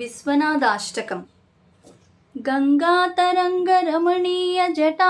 विश्वनादाष्टकम् गङ्गातरङ्गरमणीयजटा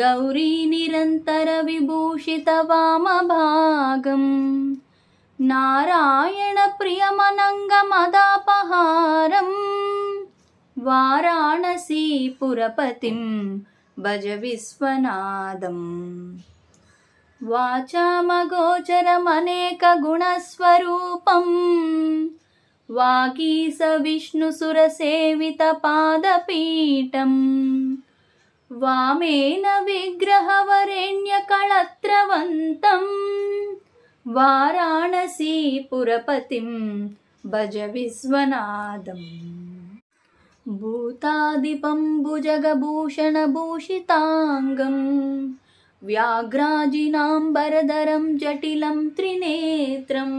गौरीनिरन्तरविभूषितवामभागम् नारायणप्रियमनङ्गमदापहारम् वाराणसीपुरपतिम् वामभागं नारायणप्रियमनङ्गमदापहारं भज वाचामगोचरमनेकगुणस्वरूपम् ी स विष्णुसुरसेवितपादपीठम् वामेन विग्रह वरेण्यकलत्रवन्तम् भज विश्वनादम् भूताधिपम्बुजगभूषणभूषिताङ्गं व्याघ्राजिनां वरदरं जटिलं त्रिनेत्रम्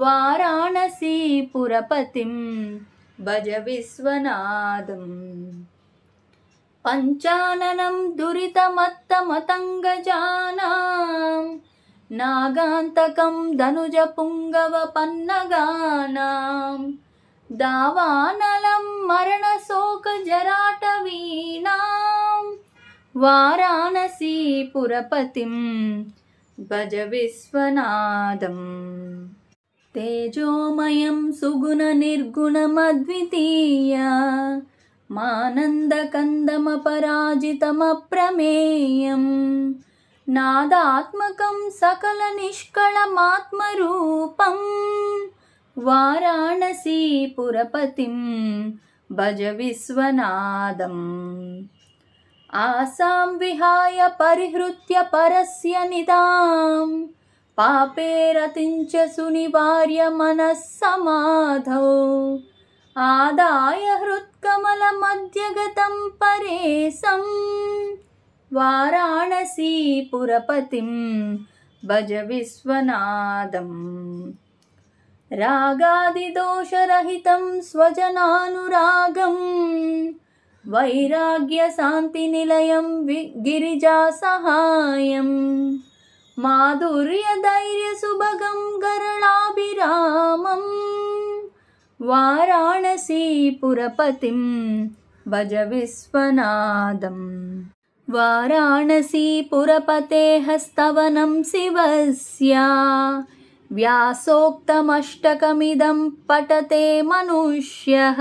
वाराणसीपुरपतिं भज विश्वनादम् पञ्चाननं दुरितमत्तमतङ्गजानां नागान्तकं धनुजपुङ्गवपन्नगानां दावानलं मरणशोकजराटवीनां वाराणसीपुरपतिं भज विश्वनादम् तेजोमयं सुगुणनिर्गुणमद्वितीया मानन्दकन्दमपराजितमप्रमेयम् नादात्मकं सकलनिष्कळमात्मरूपं वाराणसीपुरपतिं भज विश्वनादम् आसां विहाय परिहृत्य परस्य निदाम् पापेरतिञ्च सुनिवार्य मनःसमाधौ आदाय हृत्कमलमध्यगतं परेसं वाराणसी पुरपतिं भज विश्वनादम् रागादिदोषरहितं स्वजनानुरागं वैराग्यशान्तिनिलयं वि गिरिजासहायम् माधुर्यधैर्यसुभगं गरुणाभिरामम् वाराणसीपुरपतिं पुरपतिं विश्वनादम् वाराणसीपुरपते हस्तवनं शिवस्य व्यासोक्तमष्टकमिदं पठते मनुष्यः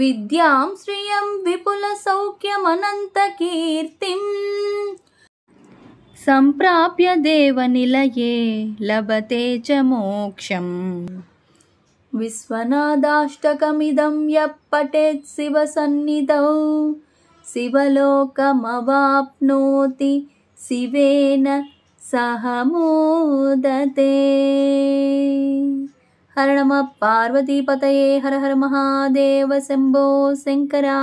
विद्यां श्रियं विपुलसौख्यमनन्तकीर्तिम् सम्प्राप्य देवनिलये लभते च मोक्षम् विश्वनादाष्टकमिदं यः पठेत् शिवसन्निधौ शिवलोकमवाप्नोति शिवेन सह मोदते पार्वतीपतये हर हर महादेव शम्भो शङ्करा